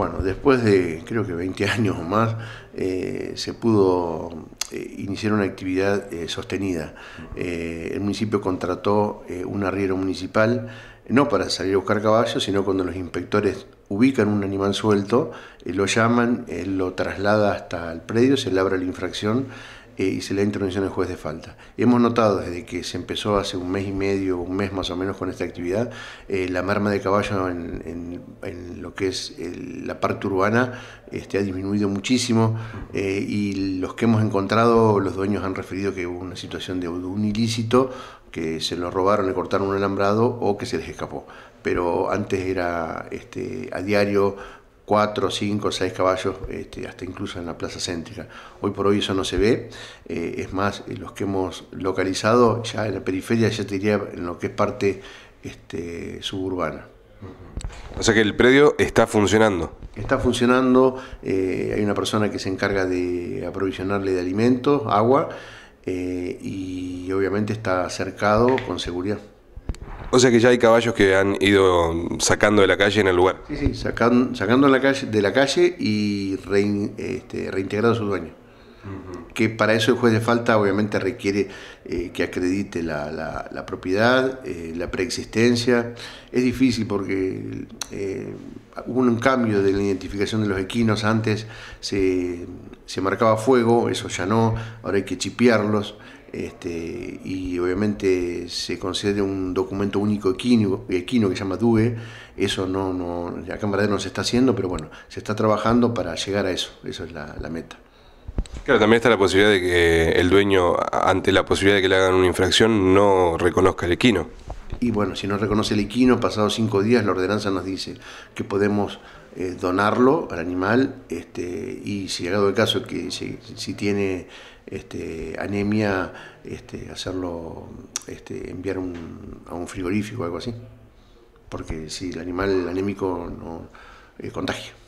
Bueno, después de creo que 20 años o más, eh, se pudo eh, iniciar una actividad eh, sostenida. el municipio contrató un arriero municipal, no para salir a buscar caballos, sino cuando los inspectores ubican un animal suelto, lo llaman, lo traslada hasta el predio, se labra la infracción eh, y se le da intervención al juez de falta. Hemos notado desde que se empezó hace un mes y medio, un mes más o menos con esta actividad, eh, la merma de caballo en, lo que es eh, la parte urbana este, ha disminuido muchísimo y los que hemos encontrado, los dueños han referido que hubo una situación de un ilícito que se lo robaron, le cortaron un alambrado o que se les escapó. Pero antes era este, a diario 4, 5, seis caballos, este, hasta incluso en la plaza céntrica. Hoy por hoy eso no se ve, eh, es más, eh, los que hemos localizado ya en la periferia, ya te diría en lo que es parte este, suburbana. O sea que el predio está funcionando. Está funcionando, eh, hay una persona que se encarga de aprovisionarle de alimentos, agua, y obviamente está cercado con seguridad. O sea que ya hay caballos que han ido sacando de la calle en el lugar. Sí, sí, sacando de la calle, y este, reintegrado a su dueño. Que para eso el juez de falta obviamente requiere eh, que acredite la, propiedad, eh, la preexistencia. Es difícil porque eh, hubo un cambio de la identificación de los equinos. Antes se, se marcaba fuego, eso ya no, ahora hay que chipearlos. Este, y obviamente se concede un documento único equino, equino que se llama DUE, eso no, no, acá en no se está haciendo, pero bueno, se está trabajando para llegar a eso, eso es la, meta. Claro, también está la posibilidad de que el dueño, ante la posibilidad de que le hagan una infracción, no reconozca el equino. Y bueno, si no reconoce el equino, pasados cinco días la ordenanza nos dice que podemos eh, donarlo al animal este, y si llegado el caso que si tiene este, anemia, este, hacerlo, este, enviar a un frigorífico o algo así. Porque si el animal anémico no eh, contagia.